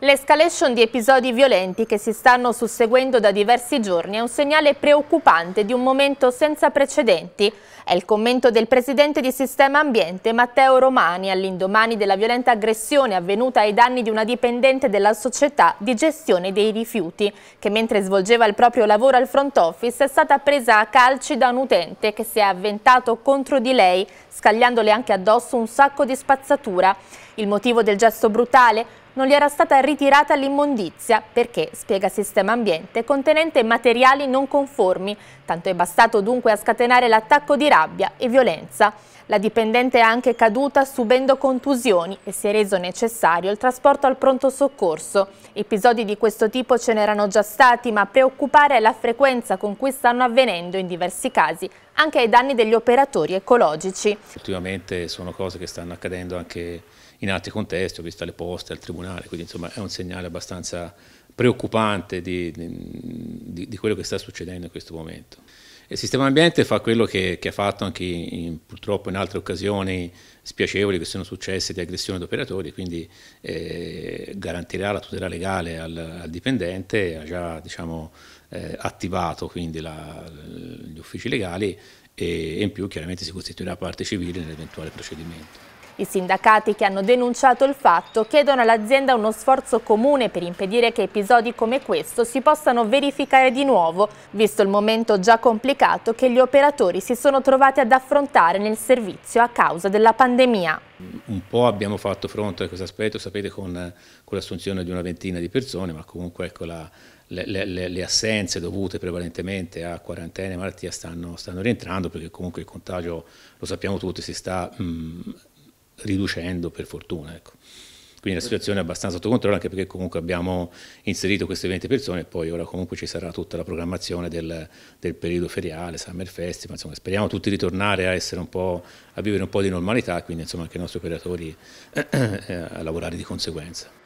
L'escalation di episodi violenti che si stanno susseguendo da diversi giorni è un segnale preoccupante di un momento senza precedenti. È il commento del presidente di Sistema Ambiente Matteo Romani all'indomani della violenta aggressione avvenuta ai danni di una dipendente della società di gestione dei rifiuti, che mentre svolgeva il proprio lavoro al front office è stata presa a calci da un utente che si è avventato contro di lei, scagliandole anche addosso un sacco di spazzatura. Il motivo del gesto brutale? non gli era stata ritirata l'immondizia perché, spiega Sistema Ambiente, contenente materiali non conformi, tanto è bastato dunque a scatenare l'attacco di rabbia e violenza. La dipendente è anche caduta subendo contusioni e si è reso necessario il trasporto al pronto soccorso. Episodi di questo tipo ce n'erano già stati, ma preoccupare è la frequenza con cui stanno avvenendo in diversi casi, anche ai danni degli operatori ecologici. Ultimamente sono cose che stanno accadendo anche in altri contesti, ho visto alle poste, al tribunale, quindi insomma è un segnale abbastanza preoccupante di, di, di quello che sta succedendo in questo momento. Il sistema ambiente fa quello che, che ha fatto anche in, purtroppo in altre occasioni spiacevoli che sono successe di aggressione ad operatori, quindi eh, garantirà la tutela legale al, al dipendente, ha già diciamo, eh, attivato quindi la, gli uffici legali e, e in più chiaramente si costituirà parte civile nell'eventuale procedimento. I sindacati che hanno denunciato il fatto chiedono all'azienda uno sforzo comune per impedire che episodi come questo si possano verificare di nuovo, visto il momento già complicato che gli operatori si sono trovati ad affrontare nel servizio a causa della pandemia. Un po' abbiamo fatto fronte a questo aspetto, sapete, con, con l'assunzione di una ventina di persone, ma comunque ecco la, le, le, le, assenze dovute prevalentemente a quarantena e malattia stanno, stanno, rientrando perché comunque il contagio, lo sappiamo tutti, si sta mh, mm, riducendo per fortuna. Ecco. Quindi la situazione è abbastanza sotto controllo anche perché comunque abbiamo inserito queste 20 persone e poi ora comunque ci sarà tutta la programmazione del, del periodo feriale, Summer Festival, insomma speriamo tutti di tornare a, a vivere un po' di normalità, quindi insomma anche i nostri operatori eh, eh, a lavorare di conseguenza.